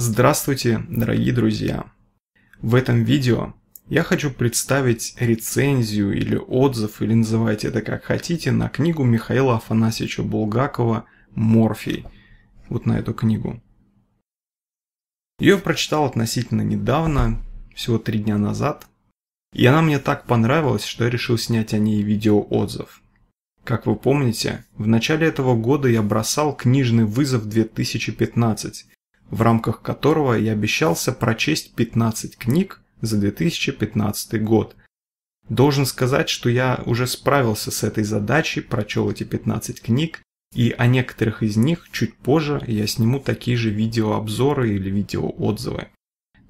Здравствуйте, дорогие друзья! В этом видео я хочу представить рецензию или отзыв, или называйте это как хотите, на книгу Михаила Афанасьевича Булгакова «Морфий». Вот на эту книгу. Ее прочитал относительно недавно, всего три дня назад, и она мне так понравилась, что я решил снять о ней видеоотзыв. Как вы помните, в начале этого года я бросал книжный вызов 2015, в рамках которого я обещался прочесть 15 книг за 2015 год. Должен сказать, что я уже справился с этой задачей, прочел эти 15 книг, и о некоторых из них чуть позже я сниму такие же видеообзоры или видеоотзывы.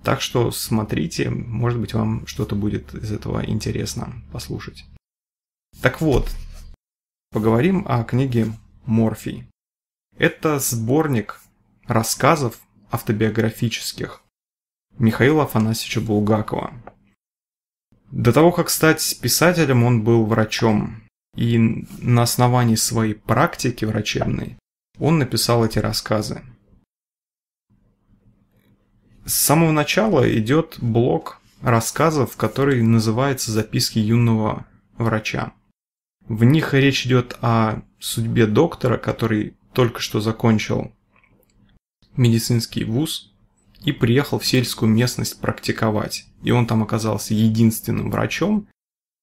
Так что смотрите, может быть вам что-то будет из этого интересно послушать. Так вот, поговорим о книге Морфий. Это сборник рассказов автобиографических Михаила Афанасьевича Булгакова. До того, как стать писателем, он был врачом, и на основании своей практики врачебной он написал эти рассказы. С самого начала идет блок рассказов, который называется «Записки юного врача». В них речь идет о судьбе доктора, который только что закончил медицинский вуз и приехал в сельскую местность практиковать. И он там оказался единственным врачом.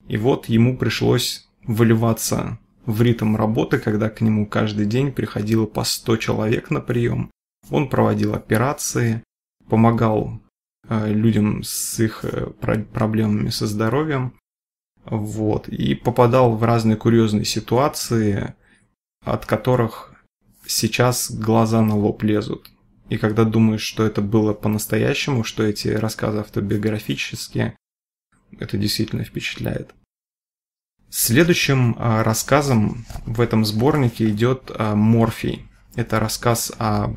И вот ему пришлось выливаться в ритм работы, когда к нему каждый день приходило по 100 человек на прием. Он проводил операции, помогал э, людям с их э, проблемами со здоровьем. Вот. И попадал в разные курьезные ситуации, от которых сейчас глаза на лоб лезут. И когда думаешь, что это было по-настоящему, что эти рассказы автобиографические, это действительно впечатляет. Следующим а, рассказом в этом сборнике идет а, Морфий. Это рассказ о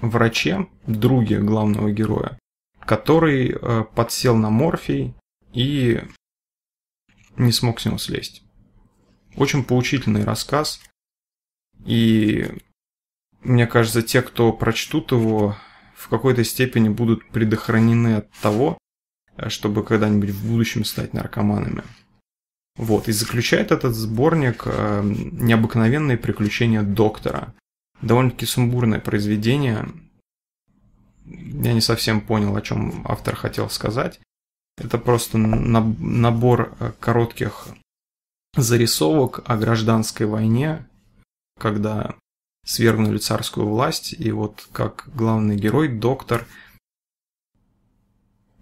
враче, друге главного героя, который а, подсел на Морфий и не смог с него слезть. Очень поучительный рассказ. И мне кажется, те, кто прочтут его, в какой-то степени будут предохранены от того, чтобы когда-нибудь в будущем стать наркоманами. Вот, и заключает этот сборник э, необыкновенные приключения доктора. Довольно-таки сумбурное произведение. Я не совсем понял, о чем автор хотел сказать. Это просто набор э, коротких зарисовок о гражданской войне, когда свергнули царскую власть, и вот как главный герой, доктор,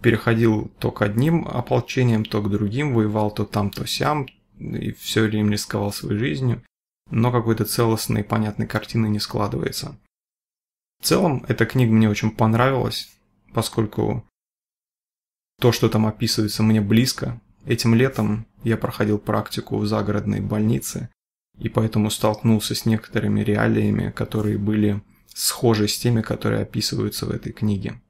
переходил то к одним ополчениям, то к другим, воевал то там, то сям, и все время рисковал своей жизнью, но какой-то целостной, понятной картины не складывается. В целом, эта книга мне очень понравилась, поскольку то, что там описывается, мне близко. Этим летом я проходил практику в загородной больнице, и поэтому столкнулся с некоторыми реалиями, которые были схожи с теми, которые описываются в этой книге.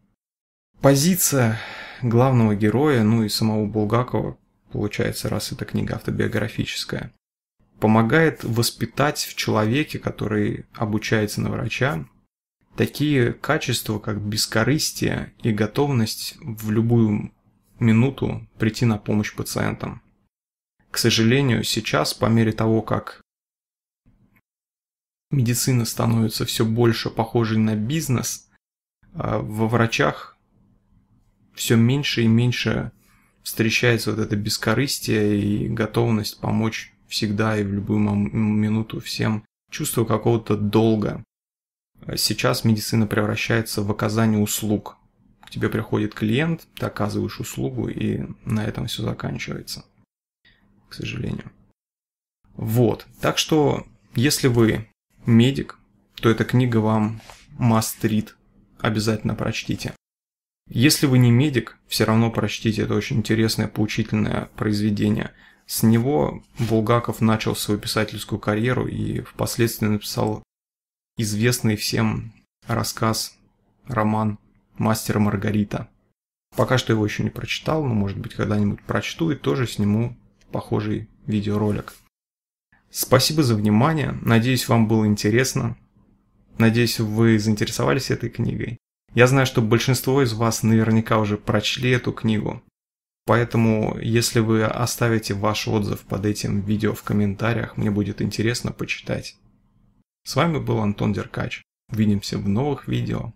Позиция главного героя, ну и самого Булгакова, получается, раз эта книга автобиографическая, помогает воспитать в человеке, который обучается на врача, такие качества, как бескорыстие и готовность в любую минуту прийти на помощь пациентам. К сожалению, сейчас, по мере того, как медицина становится все больше похожей на бизнес, а во врачах все меньше и меньше встречается вот это бескорыстие и готовность помочь всегда и в любую минуту всем. Чувство какого-то долга. Сейчас медицина превращается в оказание услуг. К тебе приходит клиент, ты оказываешь услугу, и на этом все заканчивается. К сожалению. Вот. Так что, если вы медик, то эта книга вам must read. Обязательно прочтите. Если вы не медик, все равно прочтите это очень интересное, поучительное произведение. С него Булгаков начал свою писательскую карьеру и впоследствии написал известный всем рассказ, роман «Мастер Маргарита». Пока что его еще не прочитал, но может быть когда-нибудь прочту и тоже сниму похожий видеоролик. Спасибо за внимание. Надеюсь, вам было интересно. Надеюсь, вы заинтересовались этой книгой. Я знаю, что большинство из вас наверняка уже прочли эту книгу. Поэтому, если вы оставите ваш отзыв под этим видео в комментариях, мне будет интересно почитать. С вами был Антон Деркач. Увидимся в новых видео.